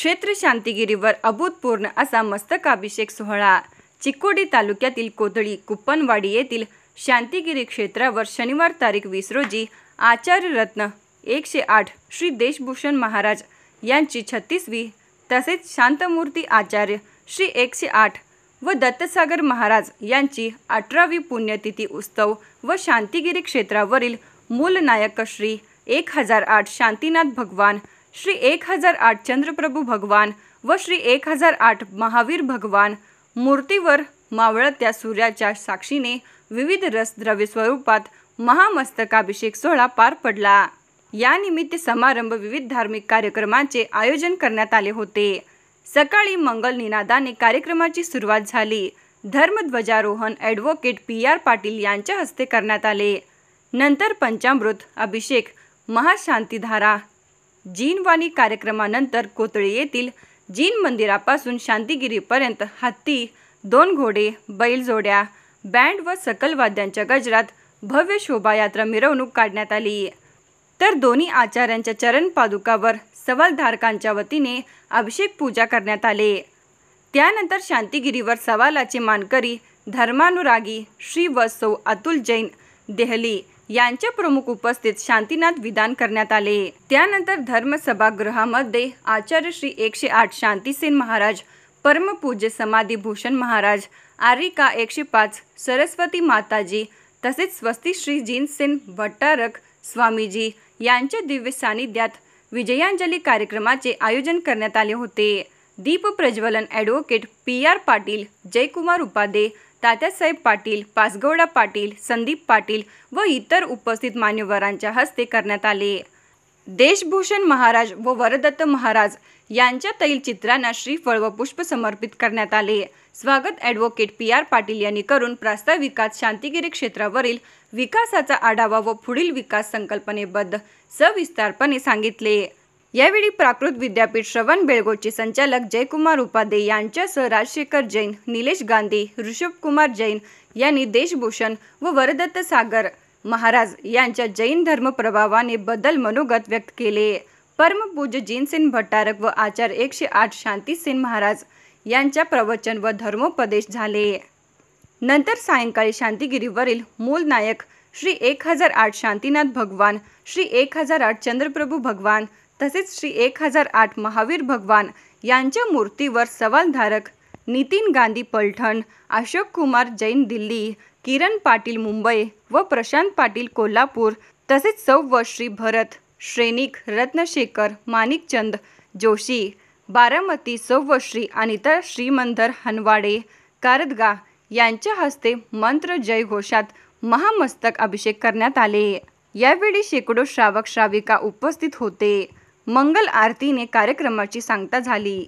क्षेत्र शांतिगिरीवर अभूतपूर्ण असा मस्तकाभिषेक सोहळा चिकोडी तालुक्यातील कोदळी कुप्पनवाडी येथील शांतिगिरी क्षेत्रावर शनिवार तारीख वीस रोजी आचार्य रत्न एकशे आठ श्री देशभूषण महाराज यांची छत्तीसवी तसेच शांतमूर्ती आचार्य श्री एकशे आठ व दत्तसागर महाराज यांची अठरावी पुण्यतिथी उत्सव व शांतिगिरी क्षेत्रावरील मूलनायक श्री एक हजार आठ शांतीनाथ भगवान श्री एक हजार आठ चंद्रप्रभू भगवान व श्री एक हजार आठ महावीर भगवान मूर्तीवर मावळत्या सूर्याच्या साक्षीने विविध द्रव्य स्वरूपात महामस्तकाभिषेक सोहळा पार पडला यानिमित्त समारंभ विविध धार्मिक कार्यक्रमांचे आयोजन करण्यात आले होते सकाळी मंगल निनादाने कार्यक्रमाची सुरुवात झाली धर्मध्वजारोहण ॲडव्होकेट पी आर पाटील यांच्या हस्ते करण्यात आले नंतर पंचामृत अभिषेक महाशांतीधारा जीनवाणी कार्यक्रमानंतर कोतळी येथील जीन मंदिरापासून शांतिगिरीपर्यंत हत्ती दोन घोडे बैलजोड्या बँड व सकलवाद्यांच्या गजरात भव्य शोभायात्रा मिरवणूक काढण्यात आली तर दोन्ही आचार्यांच्या चरण पादुकावर सवालधारकांच्या वतीने अभिषेक पूजा करण्यात आले त्यानंतर शांतिगिरीवर सवालाचे मानकरी धर्मानुरागी श्री वसौ अतुल जैन देहली यांच्या प्रमुख उपस्थित शांतीनाथ विधान करण्यात आले त्यानंतर धर्म सभागृहामध्ये आचार्य श्री एकशे आठ शांतीसेन महाराज परमपूज्य भूषण महाराज आरिका एकशे पाच सरस्वती माताजी तसेच स्वस्ती श्री जिनसेन भट्टारक स्वामीजी यांच्या दिव्य सानिध्यात विजयांजली कार्यक्रमाचे आयोजन करण्यात आले होते दीप प्रज्वलन advocate P R Patil Jaykumar Upadhye Tatyasaheb Patil Pasgouda Patil Sandeep Patil व इतर उपस्थित मान्यवरांच्या हस्ते करण्यात आले देशभूषण महाराज व वरदत्त महाराज यांच्या तैल चित्रांना श्रीफळ व पुष्प समर्पित करण्यात आले स्वागत ॲडव्होकेट पी आर पाटील यांनी करून प्रास्ताविकात शांतिगिरी क्षेत्रावरील विकासाचा आढावा व पुढील विकास संकल्पनेबद्दल सविस्तारपणे सांगितले यावेळी प्राकृत विद्यापीठ श्रवण बेळगोचे संचालक जयकुमार उपाधे यांच्यासह राजशेखर जैन निलेश गांधी कुमार जैन यांनी देशभूषण व वरदत्त सागर महाराज यांच्या जैन धर्म प्रभावाने बदल मनोगत व्यक्त केले परमपूज्य जिनसेन भट्टारक व आचार्य एकशे आठ शांतीसेन महाराज यांच्या प्रवचन व धर्मोपदेश झाले नंतर सायंकाळी शांतीगिरीवरील मूल नायक श्री एक हजार आठ शांतीनाथ भगवान श्री एक हजार आठ चंद्रप्रभू भगवान तसेच श्री एक हजार आठ महावीर भगवान यांच्या मूर्तीवर सवालधारक नितीन गांधी पलठण अशोक कुमार जैन दिल्ली किरण पाटील मुंबई व प्रशांत पाटील कोल्हापूर तसेच सौ श्री भरत श्रेणिक रत्नशेखर माणिकचंद जोशी बारामती सौवश्री अनिता श्रीमंधर हनवाडे कारदगा यांच्या हस्ते मंत्र जय घोषात महामस्तक अभिषेक करण्यात आले यावेळी शेकडो श्रावक श्राविका उपस्थित होते मंगल आरतीने कार्यक्रमाची सांगता झाली